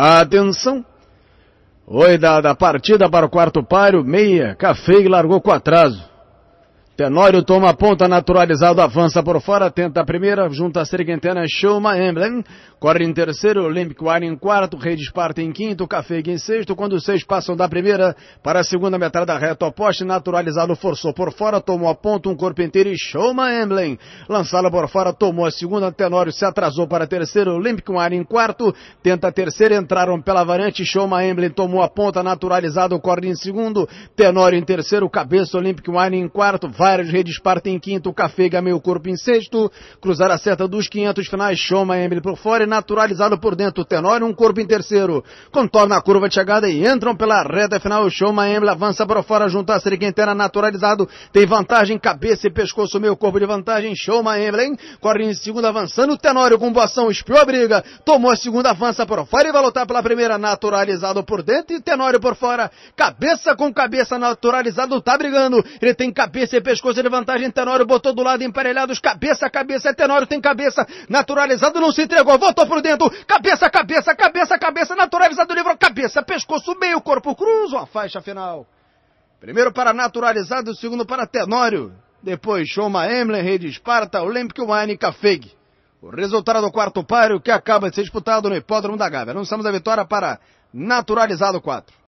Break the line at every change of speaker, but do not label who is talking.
Atenção! Oi da, da partida para o quarto páreo, meia, Cafei largou com atraso. Tenório toma a ponta naturalizado, avança por fora, tenta a primeira, junta a Sergentena, Shoma Emblem, corre em terceiro, Olympic Wire em quarto, Redes Esparta em quinto, Café em sexto, quando os seis passam da primeira para a segunda metade da reta oposta, naturalizado forçou por fora, tomou a ponta, um corpo inteiro e Shulma, Emblem, lançada por fora, tomou a segunda, Tenório se atrasou para terceiro, Olympic Wire em quarto, tenta a terceira, entraram pela varante, Shoma Emblem tomou a ponta, naturalizado, corre em segundo, Tenório em terceiro, Cabeça, Olympic Wire em quarto, vai Soares redesparta em quinto, cafega meio corpo em sexto, cruzar a seta dos 500 finais, Choma Emily por fora e naturalizado por dentro, Tenório um corpo em terceiro, contorna a curva de chegada e entram pela reta final, Choma Emily avança para fora junto a Siri naturalizado, tem vantagem, cabeça e pescoço, meio corpo de vantagem, Choma Emily, corre em segundo avançando, Tenório com boa ação, espiou a briga, tomou a segunda, avança para fora e vai lutar pela primeira, naturalizado por dentro e Tenório por fora, cabeça com cabeça, naturalizado, tá brigando, ele tem cabeça e pescoço, pescoço de vantagem. Tenório botou do lado emparelhados, cabeça a cabeça. Tenório tem cabeça. Naturalizado não se entregou, voltou por dentro. Cabeça, cabeça, cabeça, cabeça. Naturalizado livrou cabeça, pescoço, meio, corpo, cruz. Uma faixa final. Primeiro para naturalizado, segundo para Tenório. Depois choma Emlen, Rei de Esparta, Olympic Wine e Cafeg. O resultado do quarto páreo que acaba de ser disputado no Hipódromo da Gávea. Anunciamos a vitória para Naturalizado 4.